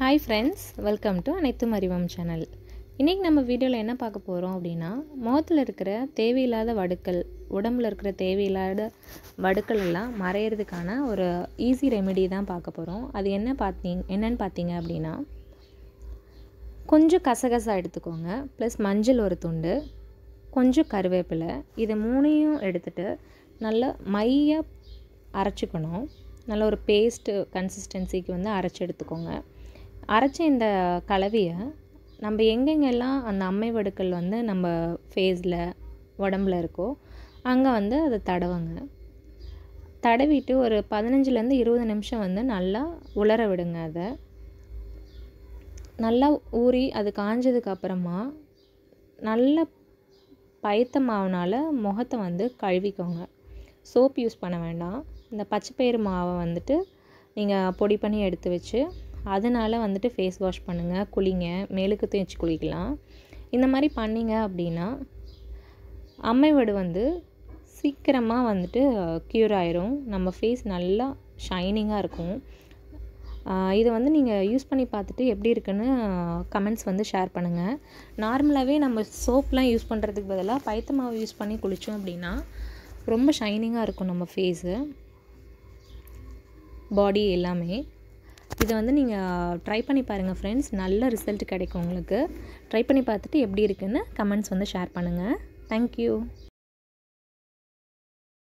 hi friends welcome to அனைத்தும் அறிவம் channel இன்றைக்கி நம்ம வீடியோவில் என்ன பார்க்க போகிறோம் அப்படின்னா முகத்தில் இருக்கிற தேவையில்லாத வடுக்கள் உடம்புல இருக்கிற தேவையில்லாத வடுக்கள் எல்லாம் மறையிறதுக்கான ஒரு ஈஸி ரெமெடி தான் பார்க்க போகிறோம் அது என்ன பார்த்தீங்க என்னன்னு பார்த்தீங்க அப்படின்னா கொஞ்சம் கசகசா எடுத்துக்கோங்க ப்ளஸ் மஞ்சள் ஒரு துண்டு கொஞ்சம் கருவேப்பிலை இதை மூணையும் எடுத்துகிட்டு நல்லா மைய அரைச்சிக்கணும் நல்ல ஒரு பேஸ்ட்டு கன்சிஸ்டன்சிக்கு வந்து அரைச்சி எடுத்துக்கோங்க அரைச்ச இந்த கலவையை நம்ம எங்கெங்கெல்லாம் அந்த அம்மை வடுக்கள் வந்து நம்ம ஃபேஸில் உடம்புல இருக்கோ அங்கே வந்து அதை தடவுங்க தடவிட்டு ஒரு பதினஞ்சுலேருந்து இருபது நிமிஷம் வந்து நல்லா உலர விடுங்க அதை நல்லா ஊறி அது காஞ்சதுக்கப்புறமா நல்ல பயத்த மாவுனால் முகத்தை வந்து கழுவிக்கோங்க சோப் யூஸ் பண்ண வேண்டாம் இந்த பச்சைப்பயிறு மாவை வந்துட்டு நீங்கள் பொடி பண்ணி எடுத்து வச்சு அதனால் வந்துட்டு ஃபேஸ் வாஷ் பண்ணுங்கள் குளிங்க மேலுக்கு தேய்ச்சி குளிக்கலாம் இந்த மாதிரி பண்ணிங்க அப்படின்னா அம்மைவடு வந்து சீக்கிரமாக வந்துட்டு க்யூர் ஆயிரும் நம்ம ஃபேஸ் நல்லா ஷைனிங்காக இருக்கும் இதை வந்து நீங்கள் யூஸ் பண்ணி பார்த்துட்டு எப்படி இருக்குன்னு கமெண்ட்ஸ் வந்து ஷேர் பண்ணுங்கள் நார்மலாகவே நம்ம சோப்லாம் யூஸ் பண்ணுறதுக்கு பதிலாக பைத்த மாவு யூஸ் பண்ணி குளித்தோம் அப்படின்னா ரொம்ப ஷைனிங்காக இருக்கும் நம்ம ஃபேஸு பாடி எல்லாமே இதை வந்து நீங்கள் ட்ரை பண்ணி பாருங்கள் ஃப்ரெண்ட்ஸ் நல்ல ரிசல்ட் கிடைக்கும் உங்களுக்கு ட்ரை பண்ணி பார்த்துட்டு எப்படி இருக்குதுன்னு கமெண்ட்ஸ் வந்து ஷேர் பண்ணுங்கள் தேங்க்யூ